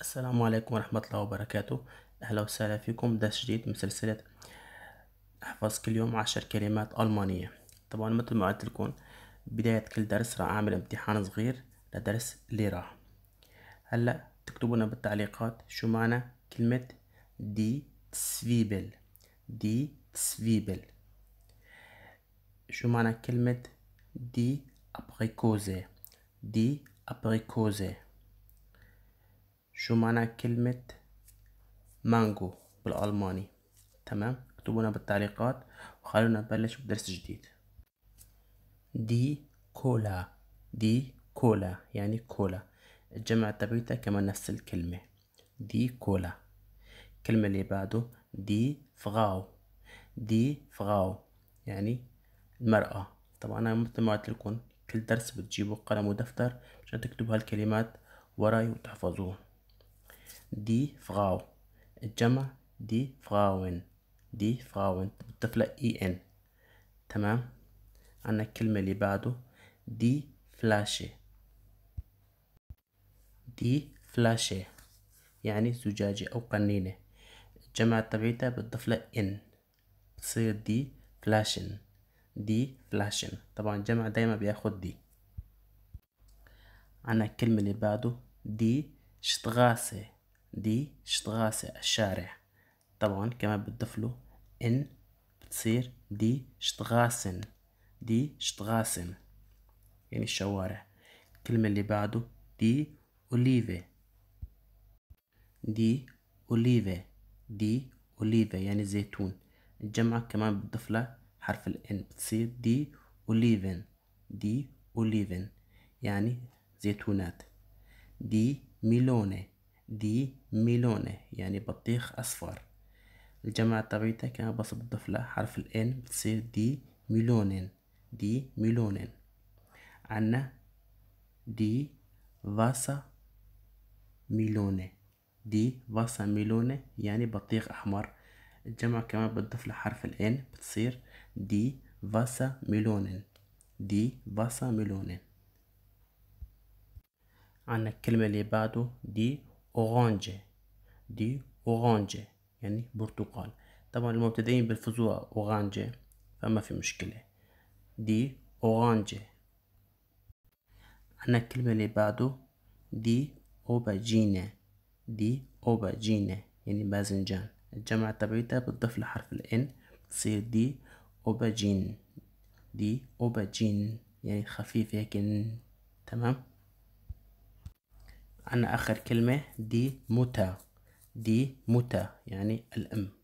السلام عليكم ورحمة الله وبركاته أهلا وسهلا فيكم درس جديد من سلسلة أحفظ كل يوم عشر كلمات ألمانية طبعا مثل ما قلت لكم بداية كل درس راح أعمل امتحان صغير لدرس ليرة هلا تكتبوا لنا بالتعليقات شو معنى كلمة دي تسفيبل دي تسفيبل شو معنى كلمة دي أبريكوزي دي أبريكوزي شو معنى كلمة مانجو بالألماني تمام اكتبونا بالتعليقات وخلونا نبلش بدرس جديد دي كولا دي كولا يعني كولا الجمع تبعتها كمان نفس الكلمة دي كولا الكلمة اللي بعده دي فغاو دي فغاو يعني المرأة طبعا أنا مثل ما قلت لكم كل درس بتجيبوا قلم ودفتر عشان تكتبوا هالكلمات وراي وتحفظوها دي فراو الجمع دي فراوين دي فراوين بالطفلة اي ان تمام عنا الكلمة اللي بعده دي فلاشي دي فلاشي يعني زجاجة أو قنينة الجمع تبعتها بالطفلة ان بتصير دي فلاشن دي فلاشن طبعا الجمع دايما بياخد دي عنا الكلمة اللي بعده دي شتغاسة دي شتغاسة الشارع طبعا كمان بتضيف ان بتصير دي شتغاسن دي شتغاسن يعني الشوارع الكلمة اللي بعده دي أوليفي دي أوليفي دي أوليفي يعني زيتون الجمعة كمان بتضفلا حرف حرف الإن بتصير دي أوليفن دي أوليفن يعني زيتونات دي ميلوني دي ميلونه يعني بطيخ أصفر الجماعة تبعيتها كان بس بضيف لها حرف الإن بتصير دي ميلونين دي ميلونين عنا دي فاسا ميلونة دي فاسا ميلونة يعني بطيخ أحمر الجمع كمان بتضيف له حرف الإن بتصير دي فاسا ميلونين دي فاسا ميلونين عنا الكلمة اللي بعده دي أورانج دي أورانج يعني برتقال طبعا المبتدئين بيلفظوها أورانج فما في مشكلة دي أورانج عنا الكلمة اللي بعده دي اوباجينا دي اوباجينا يعني باذنجان الجمع تبعيتها بتضيف لحرف الإن بتصير دي أوباجين دي أوباجين يعني خفيف هيك تمام عندنا آخر كلمة دي موتا دي موتا يعني الأم